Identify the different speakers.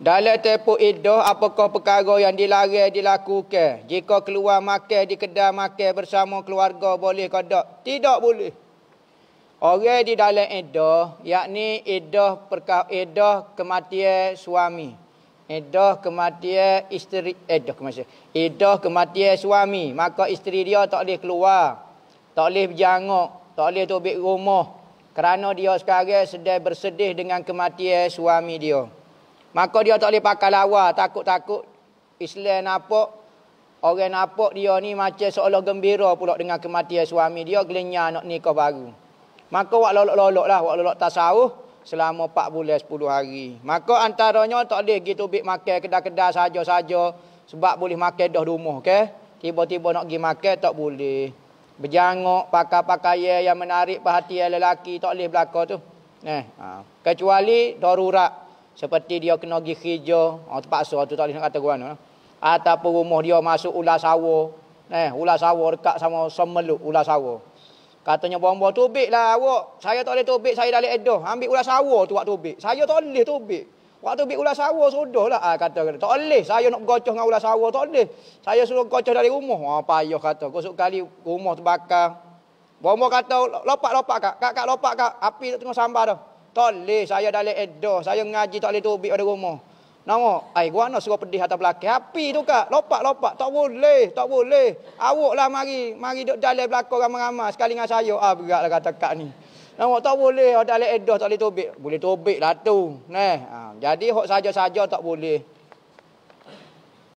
Speaker 1: Dalam tempoh iddah apakah perkara yang dilarang dilakukan? Jika keluar makan di kedai makan bersama keluarga boleh ke tak? Tidak boleh. Orang di dalam iddah yakni iddah perkara iddah kematian suami. Iddah kematian isteri eh, iddah kematian. Iddah kematian suami, maka isteri dia tak boleh keluar. Tak boleh berjanguk, tak boleh tobik rumah kerana dia sekarang sedang bersedih dengan kematian suami dia. Maka dia tak boleh pakai lawa, takut-takut Islam nampak orang nampak dia ni macam seolah gembira pula dengan kematian suami dia gelenya nak nikah baru. Maka wak lolok-lolok lah, wak lolok tasawuf selama 4 bulan sepuluh hari. Maka antaranya tak boleh gitu bik makan kedai-kedai saja-saja sebab boleh makan dah rumah okay? Tiba-tiba nak pergi makan tak boleh. Berjangok pakai pakaian yang menarik perhatian lelaki tak boleh berlaku tu. Nah, eh, ha. kecuali darurat seperti dia kena pergi kerja, oh, terpaksa tu tak boleh nak kata gua no. Eh. Ataupun rumah dia masuk ular sawo. Eh, ular sawo dekat sama semeluk ular sawo. Katanya bomba tu lah awak. Saya tak boleh tubik, saya dah ledo. Ambil ular sawo tu waktu tubik. Saya tak boleh tubik. Waktu ambil ular sawo lah. Ah kata kata tak boleh. Saya nak gocoh dengan ular sawo tak boleh. Saya suruh gocoh dari rumah. Ah payah kata. Gosok kali rumah terbakar. Bomba kata lopak-lopak kak. Kak kak lopak kak. Api tengah sambar dah. Tolih saya dalam edo. Saya ngaji tak boleh tubik pada rumah. Nama, ai gua nak suruh pedih atas belakang. Api tu kak, lopak-lopak. Tak boleh, tak boleh. Awuklah mari, mari duduk dalam belakang ramai-ramai. Sekali dengan saya, ah beratlah kata kak ni. Nama, tak boleh. Ada dalam edo tak boleh tubik. Boleh tubik lah tu. Nah, Jadi, hok saja-saja tak boleh.